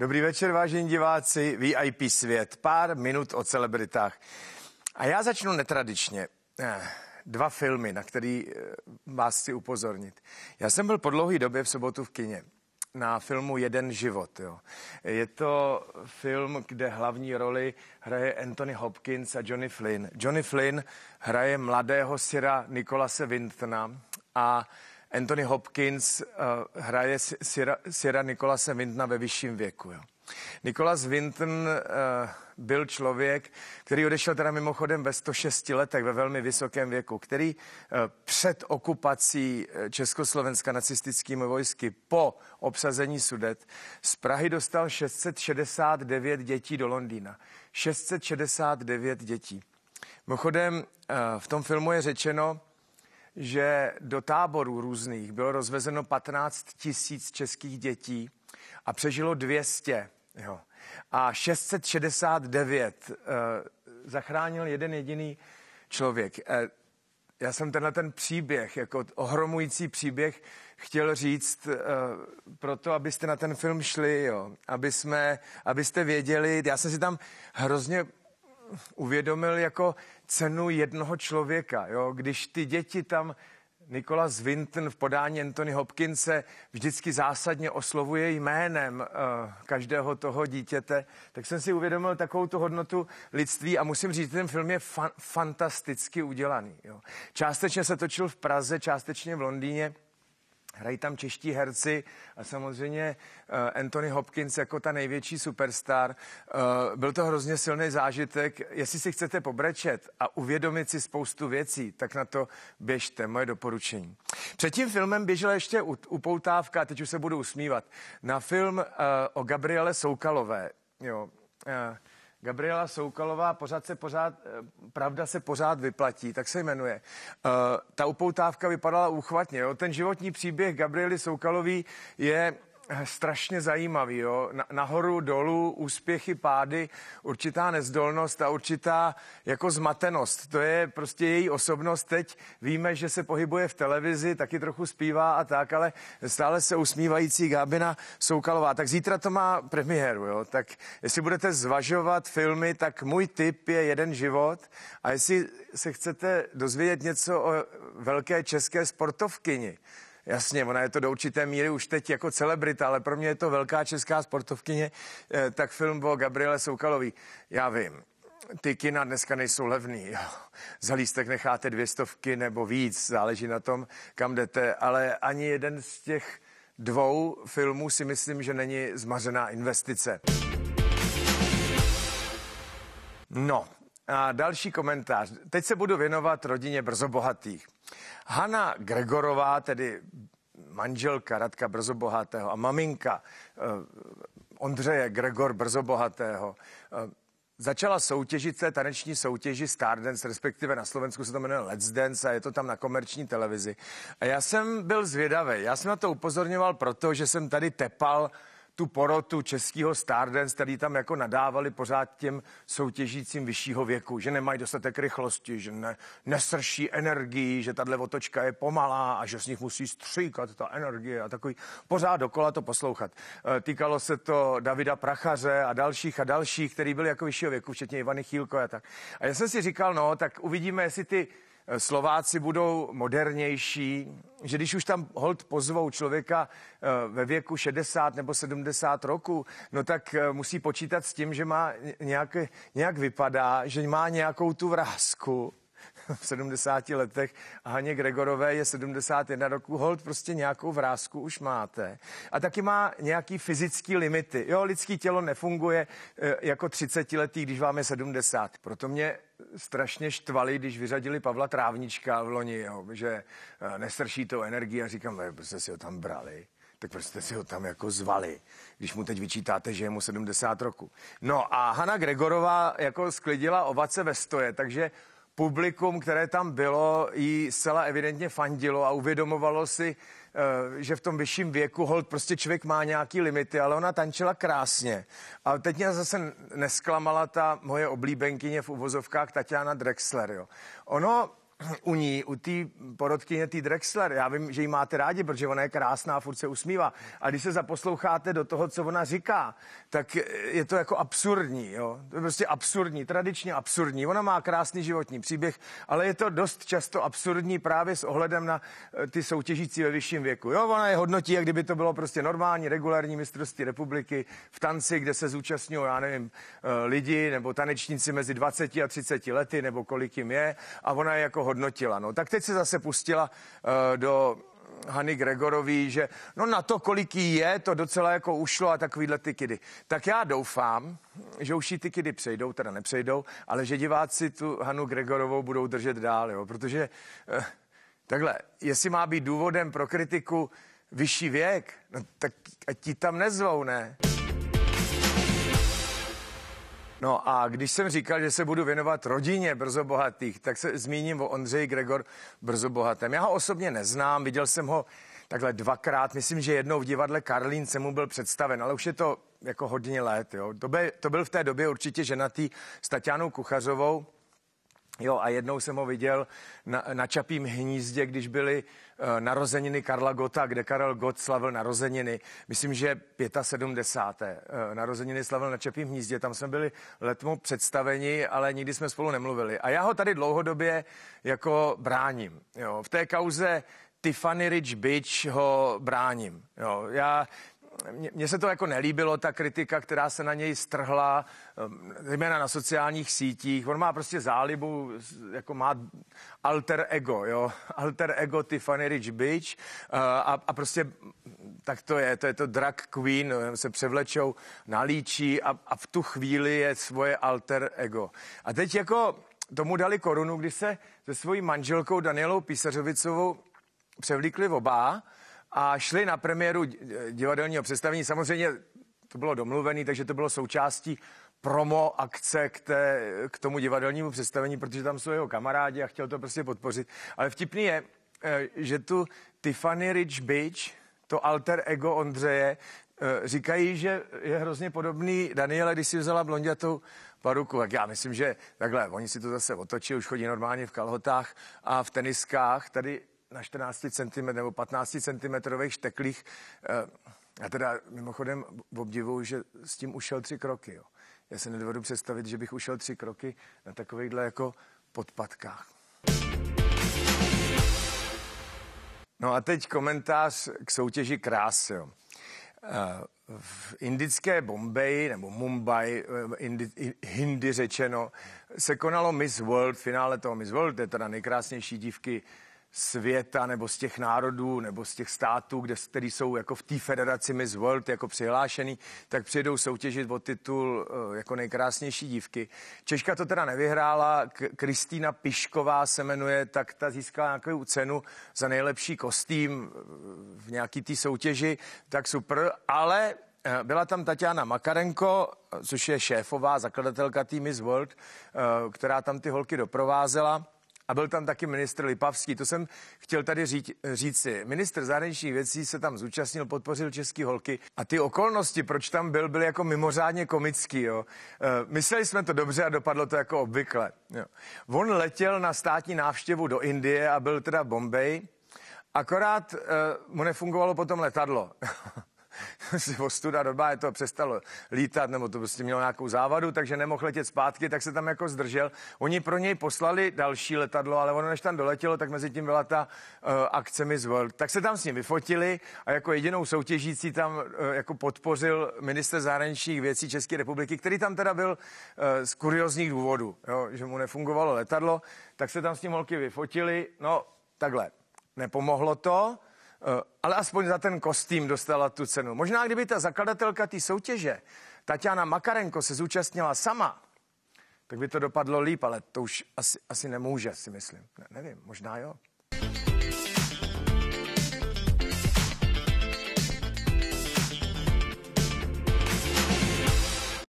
Dobrý večer, vážení diváci, VIP svět, pár minut o celebritách. A já začnu netradičně. Eh, dva filmy, na který eh, vás chci upozornit. Já jsem byl po dlouhé době v sobotu v kině na filmu Jeden život. Jo. Je to film, kde hlavní roli hraje Anthony Hopkins a Johnny Flynn. Johnny Flynn hraje mladého syra Nikolase Vintna a Anthony Hopkins uh, hraje Sira, Sira Nikolase Vintna ve vyšším věku. Jo. Nikolas Vinton uh, eh, byl člověk, který odešel teda mimochodem ve 106 letech, ve velmi vysokém věku, který uh, před okupací Československa nacistickými vojsky po obsazení Sudet z Prahy dostal 669 dětí do Londýna. 669 dětí. Mimochodem, uh, v tom filmu je řečeno, že do táborů různých bylo rozvezeno 15 tisíc českých dětí a přežilo 200. Jo. A 669 eh, zachránil jeden jediný člověk. Eh, já jsem tenhle ten příběh, jako ohromující příběh, chtěl říct uh, proto, abyste na ten film šli, jo. Aby jsme, abyste věděli, já jsem si tam hrozně uvědomil, jako cenu jednoho člověka. Jo? Když ty děti tam Nikolas Winton v podání Anthony Hopkinse vždycky zásadně oslovuje jménem uh, každého toho dítěte, tak jsem si uvědomil takovou tu hodnotu lidství a musím říct, ten film je fa- fantasticky udělaný. Jo. Částečně se točil v Praze, částečně v Londýně. Hrají tam čeští herci a samozřejmě eh, Anthony Hopkins jako ta největší superstar. Eh, byl to hrozně silný zážitek. Jestli si chcete pobrečet a uvědomit si spoustu věcí, tak na to běžte, moje doporučení. Před tím filmem běžela ještě upoutávka, teď už se budu usmívat, na film eh, o Gabriele Soukalové. Jo, Gabriela Soukalová, pořád se pořád, eh, pravda se pořád vyplatí, tak se jmenuje. Uh, ta upoutávka vypadala úchvatně. Jo? Ten životní příběh Gabriely Soukalový je Eh, strašně zajímavý. Jo? Nahoru, dolů, úspěchy, pády, určitá nezdolnost a určitá jako zmatenost. To je prostě její osobnost. Teď víme, že se pohybuje v televizi, taky trochu zpívá a tak, ale stále se usmívající Gábina Soukalová. Tak zítra to má premiéru, jo? tak jestli budete zvažovat filmy, tak můj tip je jeden život a jestli se chcete dozvědět něco o velké české sportovkyni, Jasně, ona je to do určité míry už teď jako celebrita, ale pro mě je to velká česká sportovkyně, eh, tak film o Gabriele Soukalový. Já vím, ty kina dneska nejsou levný. Jo. Za lístek necháte dvě stovky nebo víc, záleží na tom, kam jdete, ale ani jeden z těch dvou filmů si myslím, že není zmařená investice. No, a další komentář. Teď se budu věnovat rodině brzo bohatých. Hanna Gregorová, tedy manželka Radka Brzobohatého a maminka eh, Ondřeje Gregor Brzobohatého, eh, začala soutěžit té taneční soutěži Stardance, respektive na Slovensku se to jmenuje Let's Dance a je to tam na komerční televizi. A já jsem byl zvědavý. Já jsem na to upozorňoval proto, že jsem tady tepal tu porotu českého Stardance, který tam jako nadávali pořád těm soutěžícím vyššího věku, že nemají dostatek rychlosti, že ne, nesrší energii, že tahle otočka je pomalá a že z nich musí stříkat ta energie a takový. Pořád dokola to poslouchat. E, týkalo se to Davida Prachaře a dalších a dalších, který byl jako vyššího věku, včetně Ivany Chýlko a tak. A já jsem si říkal, no, tak uvidíme, jestli ty Slováci budou modernější, že když už tam hold pozvou člověka eh, ve věku 60 nebo 70 roku, no tak eh, musí počítat s tím, že má nějak, nějak vypadá, že má nějakou tu vrázku v 70 letech a Haně Gregorové je 71 roku, hold prostě nějakou vrázku už máte. A taky má nějaký fyzický limity. Jo, lidský tělo nefunguje eh, jako 30 letý, když vám je 70. Proto mě strašně štvali, když vyřadili Pavla Trávnička v loni, jo, že eh, nesrší to energii a říkám, že jste si ho tam brali, tak proč jste si ho tam jako zvali, když mu teď vyčítáte, že je mu 70 roku. No a Hanna Gregorová jako sklidila ovace ve stoje, takže publikum, které tam bylo, jí zcela evidentně fandilo a uvědomovalo si, eh, že v tom vyšším věku hold prostě člověk má nějaký limity, ale ona tančila krásně. A teď mě zase nesklamala ta moje oblíbenkyně v uvozovkách Tatiana Drexler. Jo. Ono u ní, u té porodkyně, té Drexler. Já vím, že ji máte rádi, protože ona je krásná, furt se usmívá. A když se zaposloucháte do toho, co ona říká, tak je to jako absurdní. Jo? To je prostě absurdní, tradičně absurdní. Ona má krásný životní příběh, ale je to dost často absurdní právě s ohledem na eh, ty soutěžící ve vyšším věku. Jo, ona je hodnotí, jak kdyby to bylo prostě normální, regulární mistrovství republiky v tanci, kde se zúčastňují, já nevím, eh, lidi nebo tanečníci mezi 20 a 30 lety, nebo kolik jim je. A ona je jako hodnotila. No, tak teď se zase pustila uh, do Hany Gregorový, že no na to, kolik jí je, to docela jako ušlo a takovýhle ty kidy. Tak já doufám, že už jí ty kidy přejdou, teda nepřejdou, ale že diváci tu Hanu Gregorovou budou držet dál, jo, protože eh, takhle, jestli má být důvodem pro kritiku vyšší věk, no, tak ať ti tam nezvou, ne? No a když jsem říkal, že se budu věnovat rodině brzo bohatých, tak se zmíním o Ondřeji Gregor brzo bohatém. Já ho osobně neznám, viděl jsem ho takhle dvakrát, myslím, že jednou v divadle Karlín se mu byl představen, ale už je to jako hodně let. Jo. To, by, to byl v té době určitě ženatý s Tatianou Kuchařovou, Jo, a jednou jsem ho viděl na, na Čapím hnízdě, když byly uh, narozeniny Karla Gota, kde Karel Gott slavil narozeniny. Myslím, že 75. Uh, eh, narozeniny slavil na Čapím hnízdě. Tam jsme byli letmo představeni, ale nikdy jsme spolu nemluvili. A já ho tady dlouhodobě jako bráním. Jo. V té kauze Tiffany Rich Beach ho bráním. Jo. Já mně se to jako nelíbilo, ta kritika, která se na něj strhla, ehm, zejména na sociálních sítích. On má prostě zálibu, jako má alter ego, jo. Alter ego Tiffany Rich Beach eh, a, a prostě mm, tak to je, to je to drag queen, eh, se převlečou, nalíčí a, a v tu chvíli je svoje alter ego. A teď jako tomu dali korunu, kdy se se svojí manželkou Danielou Písařovicovou převlíkli oba a šli na premiéru eh, divadelního představení. Samozřejmě to bylo domluvené, takže to bylo součástí promo akce k, té, k tomu divadelnímu představení, protože tam jsou jeho kamarádi a chtěl to prostě podpořit. Ale vtipný je, eh, že tu Tiffany Rich Beach, to alter ego Ondřeje, eh, říkají, že je hrozně podobný Daniele, když si vzala blondětou paruku. Tak já myslím, že takhle, oni si to zase otočí, už chodí normálně v kalhotách a v teniskách. Tady na 14 cm nebo 15 cm šteklích. Eh, já teda mimochodem obdivuju, že s tím ušel tři kroky. Jo. Já se nedovedu představit, že bych ušel tři kroky na takovýchhle jako podpadkách. No a teď komentář k soutěži krás. Jo. Eh, v indické Bombay nebo Mumbai, eh, indi, hindi řečeno, se konalo Miss World, finále toho Miss World, to je teda nejkrásnější dívky světa nebo z těch národů nebo z těch států, kde, který jsou jako v té federaci Miss World jako přihlášený, tak přijdou soutěžit o titul eh, jako nejkrásnější dívky. Češka to teda nevyhrála, Kristýna Pišková se jmenuje, tak ta získala nějakou cenu za nejlepší kostým eh, v nějaký té soutěži, tak super, ale eh, byla tam Tatiana Makarenko, což je šéfová, zakladatelka týmy Miss World, která tam ty holky doprovázela a byl tam taky ministr Lipavský. To jsem chtěl tady říct, říct si. Ministr zahraničních věcí se tam zúčastnil, podpořil český holky a ty okolnosti, proč tam byl, byly jako mimořádně komický. Jo. E, mysleli jsme to dobře a dopadlo to jako obvykle. Jo. On letěl na státní návštěvu do Indie a byl teda v Bombay. Akorát e, mu nefungovalo potom letadlo. se ostuda doba, je to přestalo lítat, nebo to prostě mělo nějakou závadu, takže nemohl letět zpátky, tak se tam jako zdržel. Oni pro něj poslali další letadlo, ale ono než tam doletělo, tak mezi tím byla ta uh, akce Miss World. Tak se tam s ním vyfotili a jako jedinou soutěžící tam uh, jako podpořil minister zahraničních věcí České republiky, který tam teda byl uh, z kuriozních důvodů, jo, že mu nefungovalo letadlo, tak se tam s ním holky vyfotili, no takhle, nepomohlo to, Eh, ale aspoň za ten kostým dostala tu cenu. Možná kdyby ta zakladatelka té soutěže, Tatiana Makarenko, se zúčastnila sama, tak by to dopadlo líp, ale to už asi, asi nemůže, si myslím. Ne, nevím, možná jo.